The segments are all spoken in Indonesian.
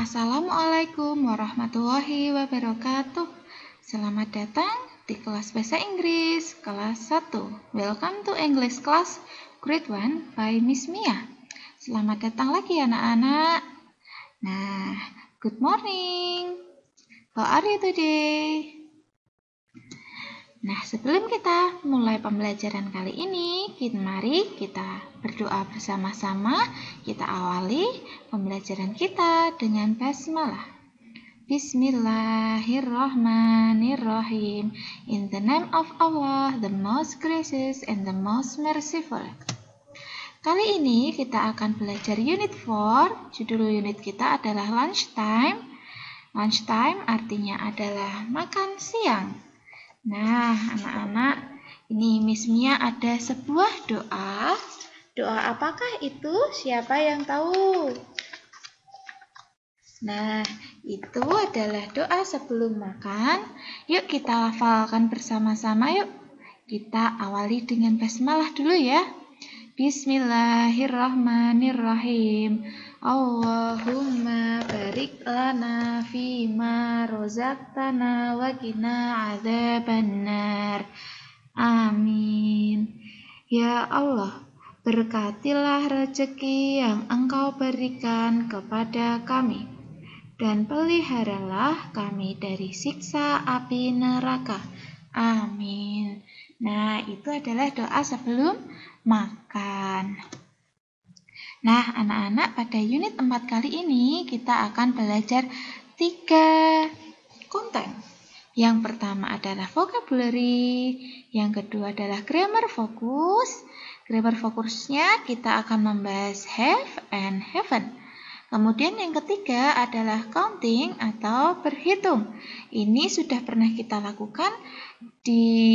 Assalamualaikum warahmatullahi wabarakatuh. Selamat datang di kelas bahasa Inggris kelas 1. Welcome to English class grade 1 by Miss Mia. Selamat datang lagi anak-anak. Nah, good morning. How are you today? Nah, sebelum kita mulai pembelajaran kali ini, kita, mari kita berdoa bersama-sama. Kita awali pembelajaran kita dengan basmalah. Bismillahirrahmanirrahim. In the name of Allah, the most gracious and the most merciful. Kali ini kita akan belajar unit 4. Judul unit kita adalah lunchtime. Lunchtime artinya adalah makan siang. Nah, anak-anak, ini Miss Mia ada sebuah doa. Doa apakah itu? Siapa yang tahu? Nah, itu adalah doa sebelum makan. Yuk kita lafalkan bersama-sama yuk. Kita awali dengan basmalah dulu ya. Bismillahirrahmanirrahim. Allahumma barik lana fima rozaktana wa qina adzabannar. Amin. Ya Allah, berkatilah rezeki yang Engkau berikan kepada kami dan peliharalah kami dari siksa api neraka. Amin. Nah, itu adalah doa sebelum makan. Nah, anak-anak, pada unit 4 kali ini kita akan belajar tiga konten. Yang pertama adalah vocabulary, yang kedua adalah grammar fokus. Grammar fokusnya kita akan membahas have and haven. Kemudian yang ketiga adalah counting atau berhitung. Ini sudah pernah kita lakukan di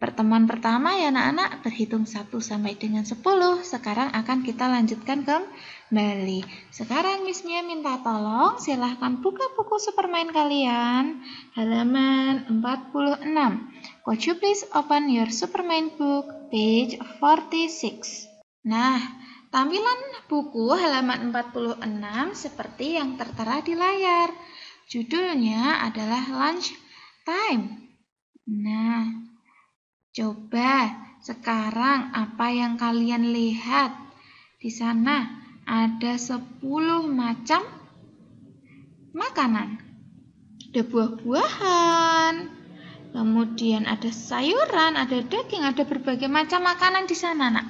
Pertemuan pertama ya anak-anak berhitung 1 sampai dengan 10. Sekarang akan kita lanjutkan kembali. Sekarang miss Mia minta tolong silahkan buka buku supermain kalian. Halaman 46. Could you please open your supermain book page 46. Nah, tampilan buku halaman 46 seperti yang tertera di layar. Judulnya adalah Lunch Time. Nah, Coba sekarang apa yang kalian lihat? Di sana ada 10 macam makanan. Ada buah-buahan, kemudian ada sayuran, ada daging, ada berbagai macam makanan di sana, Nak.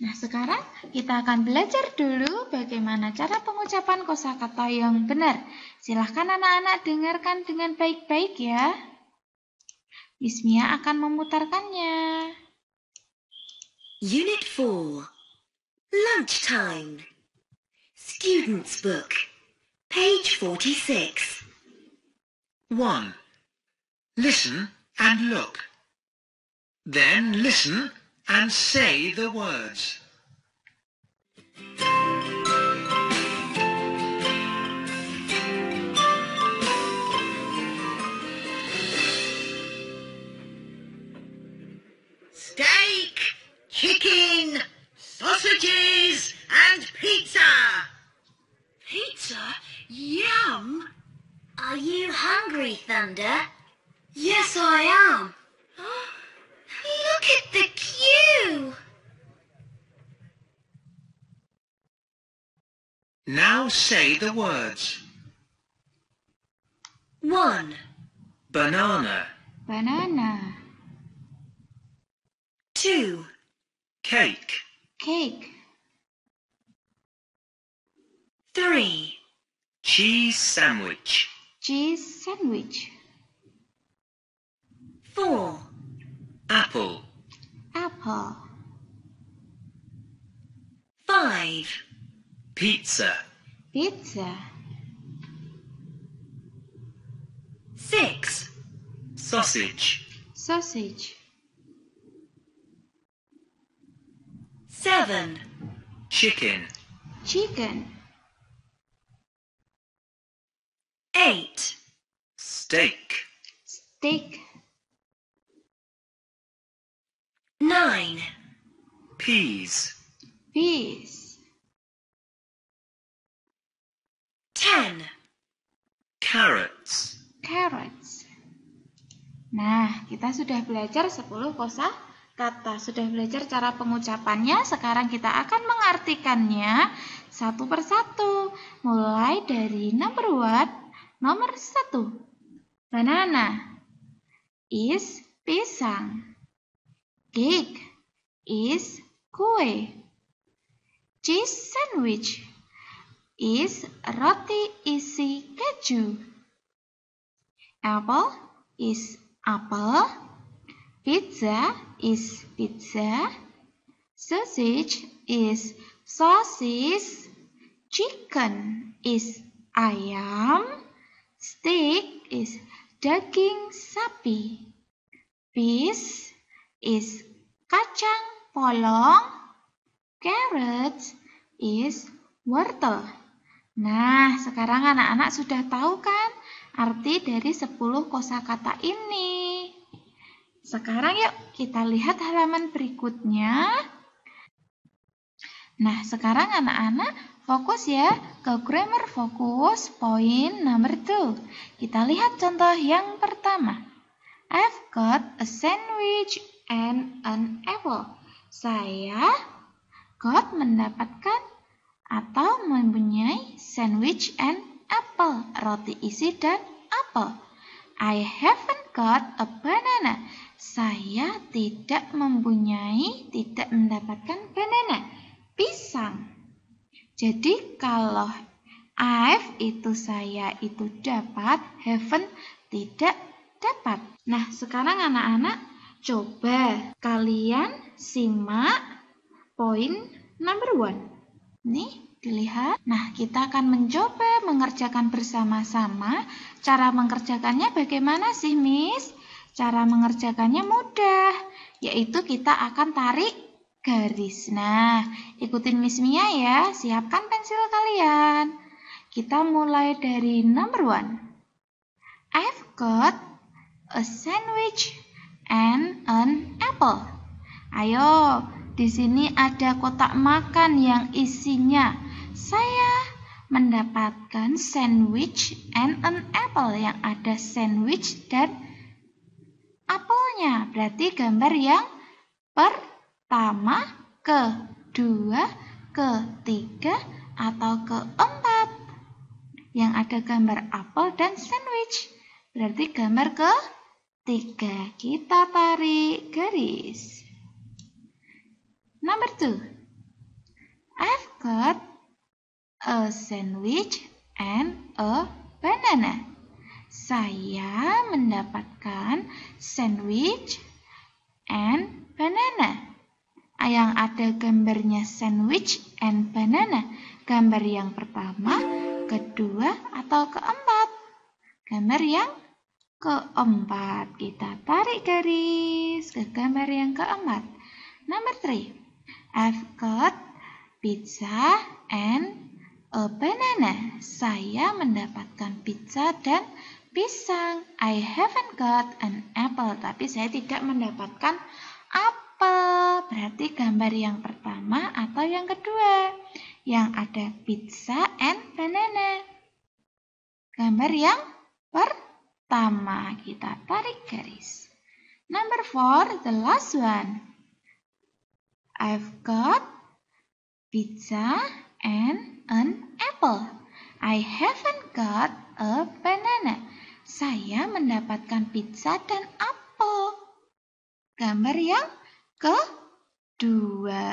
Nah, sekarang kita akan belajar dulu bagaimana cara pengucapan kosakata yang benar. Silahkan anak-anak dengarkan dengan baik-baik ya. Ismia akan memutarkannya. Unit 4 Lunchtime Students' Book Page 46 1. Listen and look. Then listen and say the words. the words. One. Banana. Banana. Two. Cake. Cake. Three. Cheese sandwich. Cheese sandwich. Four. Apple. Apple. Five. Pizza. Pizza. Six. Sausage. Sausage. Seven. Chicken. Chicken. Eight. Steak. Steak. Nine. Peas. Peas. Ten. Carrots. Carrots. Nah, kita sudah belajar 10 kosa kata. Sudah belajar cara pengucapannya. Sekarang kita akan mengartikannya satu persatu. Mulai dari number one, nomor satu. Banana is pisang. Cake is kue. Cheese sandwich is roti isi keju. Apple is apple. Pizza is pizza. Sausage is sausage. Chicken is ayam. Steak is daging sapi. Peas is kacang polong. Carrots is wortel. Nah, sekarang anak-anak sudah tahu kan arti dari 10 kosakata ini. Sekarang yuk kita lihat halaman berikutnya. Nah, sekarang anak-anak fokus ya ke grammar fokus poin number 2. Kita lihat contoh yang pertama. I've got a sandwich and an apple. Saya got mendapatkan atau mempunyai sandwich and apple. Roti isi dan apel. I haven't got a banana. Saya tidak mempunyai, tidak mendapatkan banana. Pisang. Jadi kalau I've itu saya itu dapat, haven't tidak dapat. Nah, sekarang anak-anak coba kalian simak poin number one. Nih, Dilihat? Nah, kita akan mencoba mengerjakan bersama-sama. Cara mengerjakannya bagaimana sih, Miss? Cara mengerjakannya mudah, yaitu kita akan tarik garis. Nah, ikutin Miss Mia ya. Siapkan pensil kalian. Kita mulai dari number one. I've got a sandwich and an apple. Ayo, di sini ada kotak makan yang isinya saya mendapatkan sandwich and an apple yang ada sandwich dan apelnya. Berarti gambar yang pertama, kedua, ketiga, atau keempat. Yang ada gambar apel dan sandwich. Berarti gambar ke tiga. Kita tarik garis. Number two. I've got a sandwich and a banana. Saya mendapatkan sandwich and banana. Yang ada gambarnya sandwich and banana. Gambar yang pertama, kedua, atau keempat. Gambar yang keempat. Kita tarik garis ke gambar yang keempat. Number three. I've got pizza and a eh, banana. Saya mendapatkan pizza dan pisang. I haven't got an apple. Tapi saya tidak mendapatkan apel. Berarti gambar yang pertama atau yang kedua. Yang ada pizza and banana. Gambar yang pertama. Kita tarik garis. Number four, the last one. I've got pizza and an apple. I haven't got a banana. Saya mendapatkan pizza dan apel. Gambar yang kedua.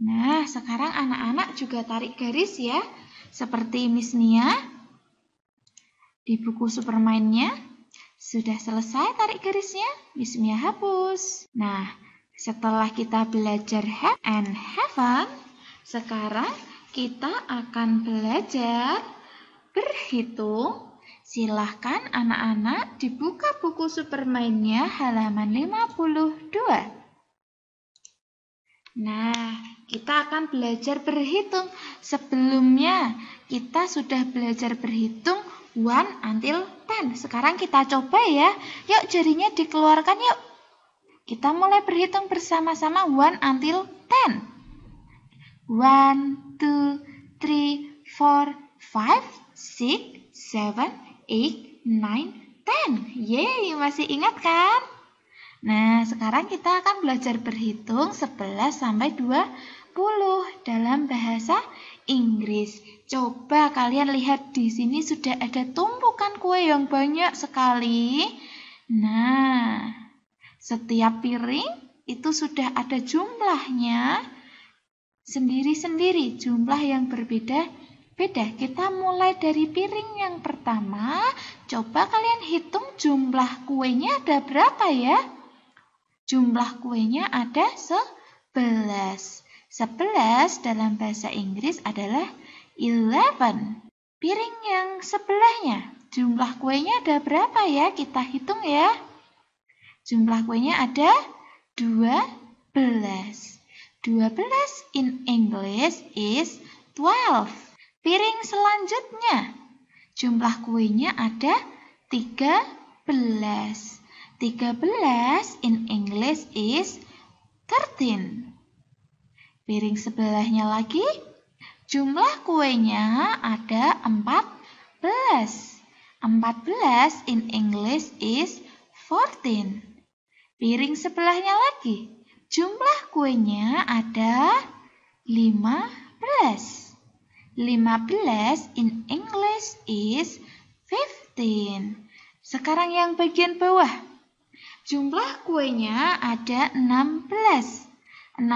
Nah, sekarang anak-anak juga tarik garis ya. Seperti Miss Nia di buku Superman-nya. Sudah selesai tarik garisnya, Miss Nia hapus. Nah, setelah kita belajar have and heaven, sekarang kita akan belajar berhitung. Silahkan anak-anak dibuka buku supermainnya halaman 52. Nah, kita akan belajar berhitung. Sebelumnya, kita sudah belajar berhitung one until ten. Sekarang kita coba ya. Yuk, jarinya dikeluarkan yuk. Kita mulai berhitung bersama-sama one until ten. One, two, three, four, five, six, seven, eight, nine, ten. Yeay, masih ingat kan? Nah, sekarang kita akan belajar berhitung 11 sampai 20 dalam bahasa Inggris. Coba kalian lihat di sini sudah ada tumpukan kue yang banyak sekali. Nah, setiap piring itu sudah ada jumlahnya sendiri-sendiri jumlah yang berbeda beda. Kita mulai dari piring yang pertama. Coba kalian hitung jumlah kuenya ada berapa ya? Jumlah kuenya ada sebelas sebelas dalam bahasa Inggris adalah 11. Piring yang sebelahnya, jumlah kuenya ada berapa ya? Kita hitung ya. Jumlah kuenya ada 12. 12 in English is 12. Piring selanjutnya. Jumlah kuenya ada 13. 13 in English is 13. Piring sebelahnya lagi. Jumlah kuenya ada 14. 14 in English is 14. Piring sebelahnya lagi. Jumlah kuenya ada 15. 15 in English is 15. Sekarang yang bagian bawah. Jumlah kuenya ada 16. 16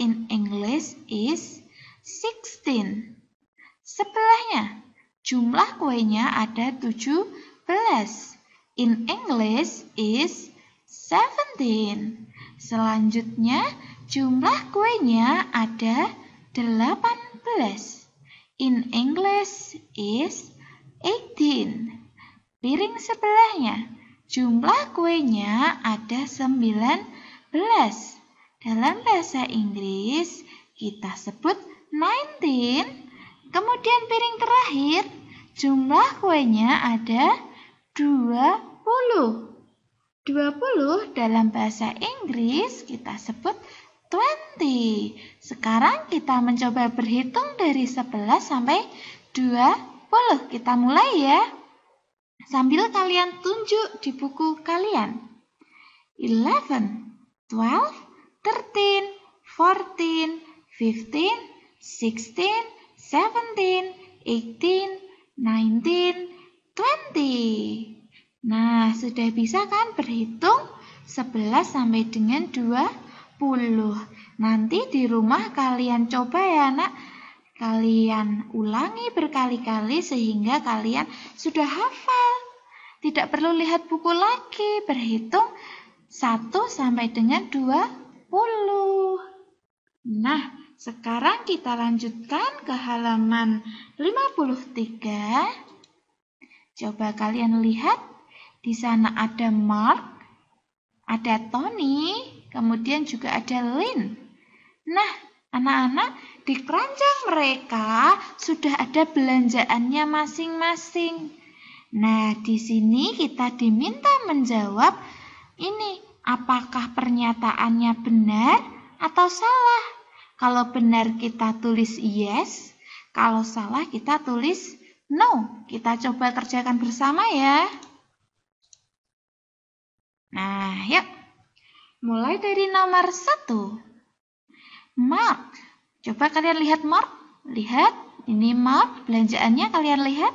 in English is 16. Sebelahnya, jumlah kuenya ada 17. In English is 17. Selanjutnya, jumlah kuenya ada 18. In English is 18. Piring sebelahnya, jumlah kuenya ada 19. Dalam bahasa Inggris, kita sebut 19. Kemudian piring terakhir, jumlah kuenya ada 20. 20 dalam bahasa Inggris kita sebut 20. Sekarang kita mencoba berhitung dari 11 sampai 20. Kita mulai ya. Sambil kalian tunjuk di buku kalian. 11, 12, 13, 14, 15, 16, 17, 18, 19, 20. Nah, sudah bisa kan berhitung 11 sampai dengan 20. Nanti di rumah kalian coba ya nak. Kalian ulangi berkali-kali sehingga kalian sudah hafal. Tidak perlu lihat buku lagi, berhitung 1 sampai dengan 20. Nah, sekarang kita lanjutkan ke halaman 53. Coba kalian lihat di sana ada Mark, ada Tony, kemudian juga ada Lynn. Nah, anak-anak, di keranjang mereka sudah ada belanjaannya masing-masing. Nah, di sini kita diminta menjawab ini apakah pernyataannya benar atau salah. Kalau benar kita tulis yes, kalau salah kita tulis no. Kita coba kerjakan bersama ya. Nah, yuk. Mulai dari nomor satu. Mark. Coba kalian lihat Mark. Lihat. Ini Mark. Belanjaannya kalian lihat.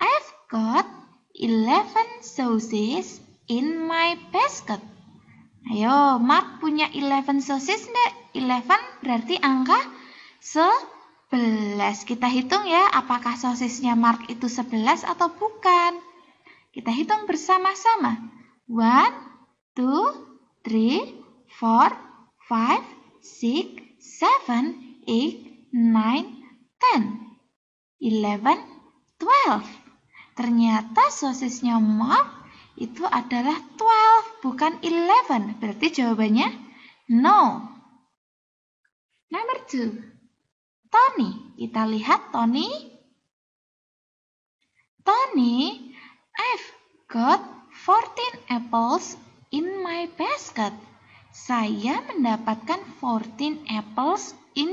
I've got 11 sausages in my basket. Ayo, Mark punya 11 sosis enggak? 11 berarti angka 11. Kita hitung ya, apakah sosisnya Mark itu 11 atau bukan. Kita hitung bersama-sama. 1, 2, 3, 4, 5, 6, 7, 8, 9, 10, 11, 12. Ternyata sosisnya Mark itu adalah 12, bukan 11. Berarti jawabannya no. Number 2. Tony. Kita lihat Tony. Tony I've got 14 apples in my basket. Saya mendapatkan 14 apples in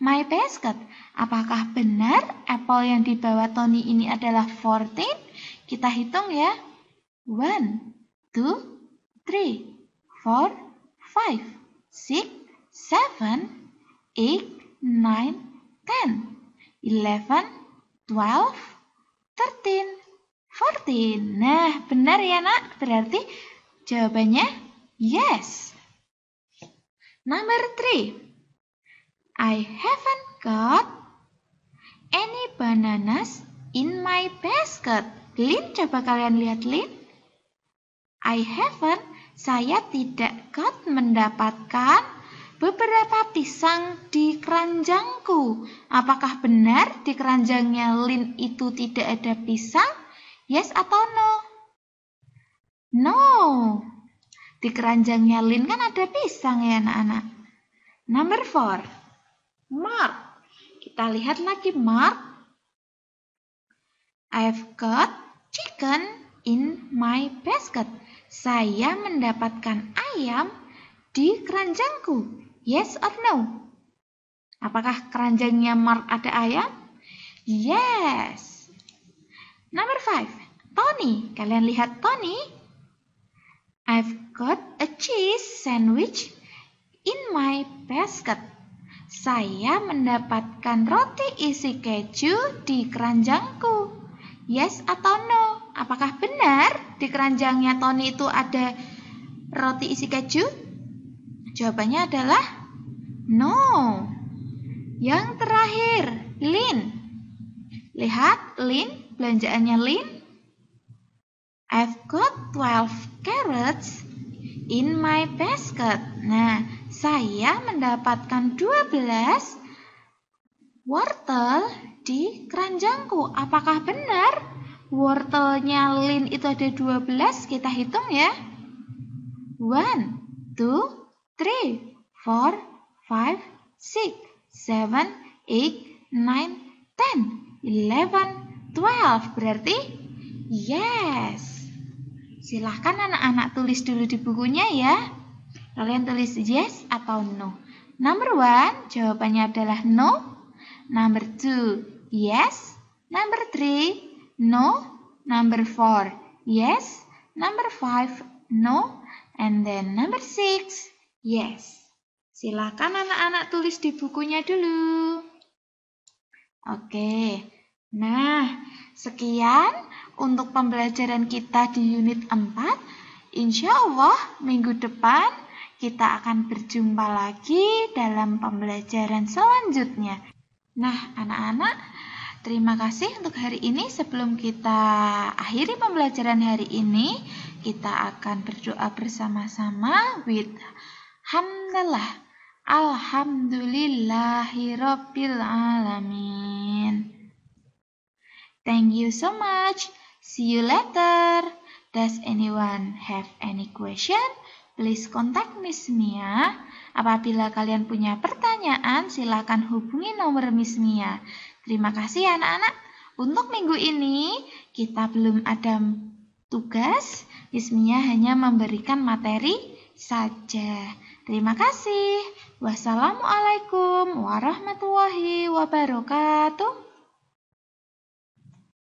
my basket. Apakah benar apple yang dibawa Tony ini adalah 14? Kita hitung ya. 1, 2, 3, 4, 5, 6, 7, 8, 9, 10, 11, 12, 13. 14. Nah, benar ya nak? Berarti jawabannya yes. Number 3. I haven't got any bananas in my basket. Lin, coba kalian lihat Lin. I haven't, saya tidak got mendapatkan beberapa pisang di keranjangku. Apakah benar di keranjangnya Lin itu tidak ada pisang? Yes atau no? No. Di keranjangnya Lin kan ada pisang ya anak-anak. Number four. Mark. Kita lihat lagi Mark. I've got chicken in my basket. Saya mendapatkan ayam di keranjangku. Yes or no? Apakah keranjangnya Mark ada ayam? Yes. Number five. Tony. Kalian lihat Tony? I've got a cheese sandwich in my basket. Saya mendapatkan roti isi keju di keranjangku. Yes atau no? Apakah benar di keranjangnya Tony itu ada roti isi keju? Jawabannya adalah no. Yang terakhir, Lin. Lihat, Lin, belanjaannya Lin I've got 12 carrots in my basket. Nah, saya mendapatkan 12 wortel di keranjangku. Apakah benar wortelnya Lin itu ada 12? Kita hitung ya. 1, 2, 3, 4, 5, 6, 7, 8, 9, 10, 11, 12. Berarti yes. Silahkan anak-anak tulis dulu di bukunya ya. Kalian tulis yes atau no. Number one, jawabannya adalah no. Number two, yes. Number three, no. Number four, yes. Number five, no. And then number six, yes. Silahkan anak-anak tulis di bukunya dulu. Oke, nah sekian untuk pembelajaran kita di unit 4. Insya Allah minggu depan kita akan berjumpa lagi dalam pembelajaran selanjutnya. Nah, anak-anak, terima kasih untuk hari ini. Sebelum kita akhiri pembelajaran hari ini, kita akan berdoa bersama-sama with hamdallah, Alhamdulillahirabbil alamin. Thank you so much. See you later. Does anyone have any question? Please contact Miss Mia. Apabila kalian punya pertanyaan, silakan hubungi nomor Miss Mia. Terima kasih anak-anak. Untuk minggu ini, kita belum ada tugas. Miss Mia hanya memberikan materi saja. Terima kasih. Wassalamualaikum warahmatullahi wabarakatuh.